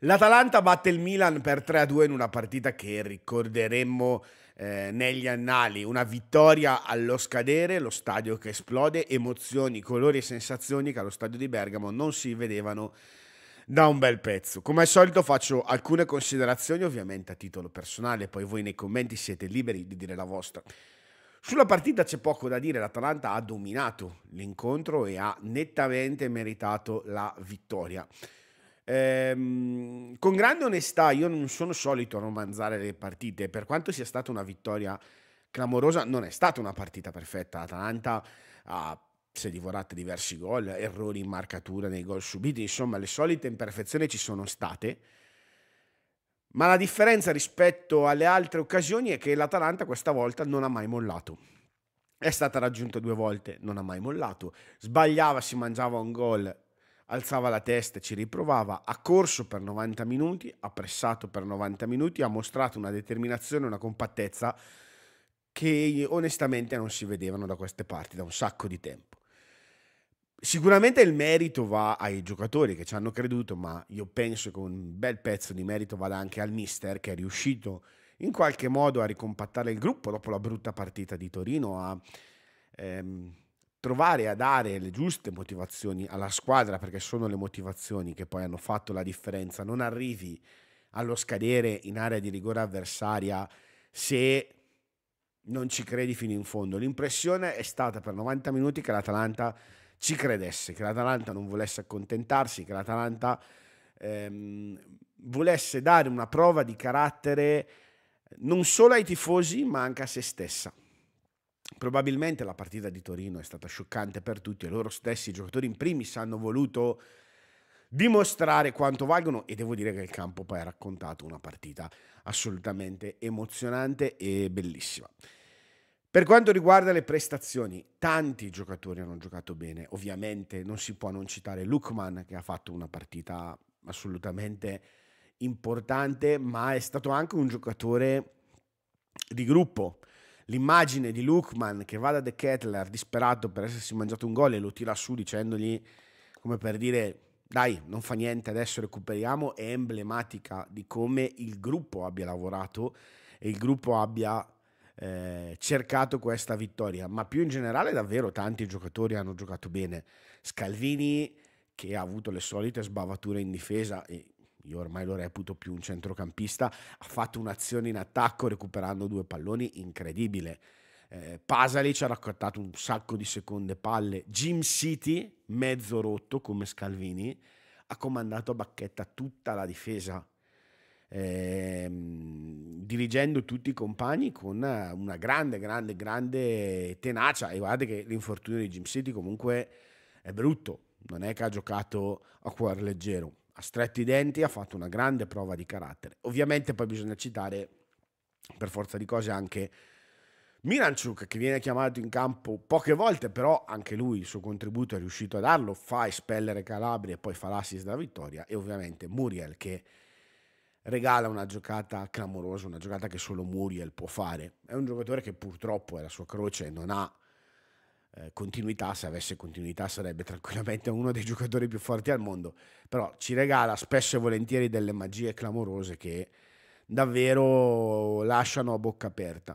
L'Atalanta batte il Milan per 3-2 in una partita che ricorderemmo eh, negli annali, una vittoria allo scadere, lo stadio che esplode, emozioni, colori e sensazioni che allo stadio di Bergamo non si vedevano da un bel pezzo. Come al solito faccio alcune considerazioni ovviamente a titolo personale, poi voi nei commenti siete liberi di dire la vostra. Sulla partita c'è poco da dire, l'Atalanta ha dominato l'incontro e ha nettamente meritato la vittoria. Ehm, con grande onestà, io non sono solito romanzare le partite, per quanto sia stata una vittoria clamorosa, non è stata una partita perfetta. Atalanta ha si è divorata diversi gol, errori in marcatura nei gol subiti, insomma le solite imperfezioni ci sono state. Ma la differenza rispetto alle altre occasioni è che l'Atalanta questa volta non ha mai mollato. È stata raggiunta due volte, non ha mai mollato. Sbagliava, si mangiava un gol, alzava la testa e ci riprovava, ha corso per 90 minuti, ha pressato per 90 minuti, ha mostrato una determinazione, una compattezza che onestamente non si vedevano da queste parti da un sacco di tempo. Sicuramente il merito va ai giocatori che ci hanno creduto, ma io penso che un bel pezzo di merito vada anche al mister che è riuscito in qualche modo a ricompattare il gruppo dopo la brutta partita di Torino, a ehm, provare a dare le giuste motivazioni alla squadra, perché sono le motivazioni che poi hanno fatto la differenza, non arrivi allo scadere in area di rigore avversaria se non ci credi fino in fondo. L'impressione è stata per 90 minuti che l'Atalanta ci credesse, che l'Atalanta non volesse accontentarsi, che l'Atalanta ehm, volesse dare una prova di carattere non solo ai tifosi ma anche a se stessa. Probabilmente la partita di Torino è stata scioccante per tutti e loro stessi, i giocatori in primis, hanno voluto dimostrare quanto valgono e devo dire che il campo poi ha raccontato una partita assolutamente emozionante e bellissima. Per quanto riguarda le prestazioni, tanti giocatori hanno giocato bene, ovviamente non si può non citare Lukman che ha fatto una partita assolutamente importante, ma è stato anche un giocatore di gruppo, l'immagine di Lukman che va da De Kettler disperato per essersi mangiato un gol e lo tira su dicendogli come per dire dai, non fa niente, adesso recuperiamo, è emblematica di come il gruppo abbia lavorato e il gruppo abbia eh, cercato questa vittoria, ma più in generale davvero tanti giocatori hanno giocato bene. Scalvini che ha avuto le solite sbavature in difesa e io ormai lo reputo più un centrocampista, ha fatto un'azione in attacco recuperando due palloni incredibile. Eh, Pasalic ha raccattato un sacco di seconde palle. Jim City, mezzo rotto come Scalvini, ha comandato a bacchetta tutta la difesa, ehm, dirigendo tutti i compagni con una grande, grande, grande tenacia. E guardate che l'infortunio di Jim City comunque è brutto, non è che ha giocato a cuor leggero ha stretto i denti, ha fatto una grande prova di carattere. Ovviamente poi bisogna citare, per forza di cose, anche Miranchuk, che viene chiamato in campo poche volte, però anche lui il suo contributo è riuscito a darlo, fa espellere Calabria e poi fa l'assist della vittoria, e ovviamente Muriel che regala una giocata clamorosa, una giocata che solo Muriel può fare. È un giocatore che purtroppo è la sua croce, non ha eh, continuità, se avesse continuità sarebbe tranquillamente uno dei giocatori più forti al mondo, però ci regala spesso e volentieri delle magie clamorose che davvero lasciano a bocca aperta.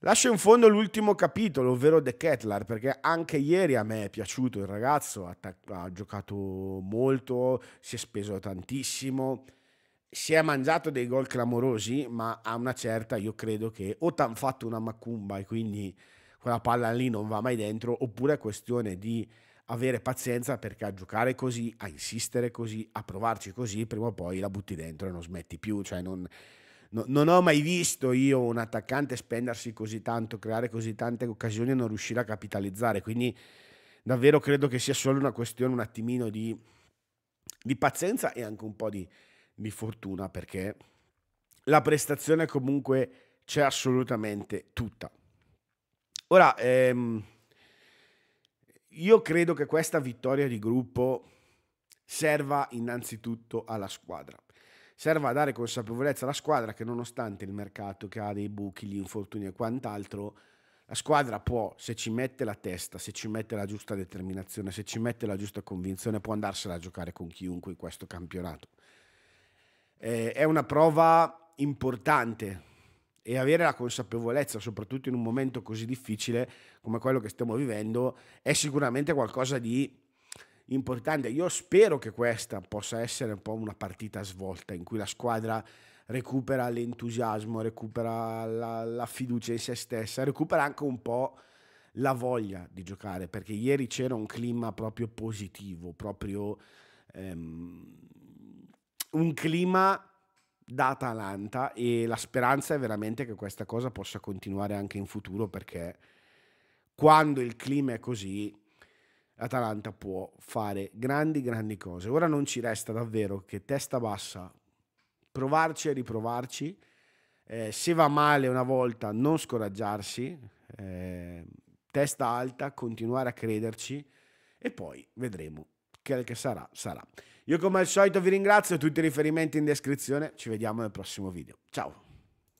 Lascio in fondo l'ultimo capitolo, ovvero The Kettler, perché anche ieri a me è piaciuto il ragazzo, ha, ha giocato molto, si è speso tantissimo, si è mangiato dei gol clamorosi, ma a una certa io credo che o t'hanno fatto una macumba e quindi quella palla lì non va mai dentro, oppure è questione di avere pazienza perché a giocare così, a insistere così, a provarci così, prima o poi la butti dentro e non smetti più. Cioè non, no, non ho mai visto io un attaccante spendersi così tanto, creare così tante occasioni e non riuscire a capitalizzare. Quindi davvero credo che sia solo una questione un attimino di, di pazienza e anche un po' di, di fortuna perché la prestazione comunque c'è assolutamente tutta. Ora, ehm, io credo che questa vittoria di gruppo serva innanzitutto alla squadra. Serva a dare consapevolezza alla squadra che nonostante il mercato che ha dei buchi, gli infortuni e quant'altro, la squadra può, se ci mette la testa, se ci mette la giusta determinazione, se ci mette la giusta convinzione, può andarsela a giocare con chiunque in questo campionato. Eh, è una prova importante e avere la consapevolezza, soprattutto in un momento così difficile come quello che stiamo vivendo, è sicuramente qualcosa di importante. Io spero che questa possa essere un po' una partita svolta in cui la squadra recupera l'entusiasmo, recupera la, la fiducia in se stessa, recupera anche un po' la voglia di giocare, perché ieri c'era un clima proprio positivo, proprio ehm, un clima da Atalanta e la speranza è veramente che questa cosa possa continuare anche in futuro perché quando il clima è così Atalanta può fare grandi grandi cose. Ora non ci resta davvero che testa bassa provarci e riprovarci. Eh, se va male una volta non scoraggiarsi, eh, testa alta, continuare a crederci e poi vedremo quel che sarà, sarà. Io come al solito vi ringrazio, tutti i riferimenti in descrizione, ci vediamo nel prossimo video. Ciao!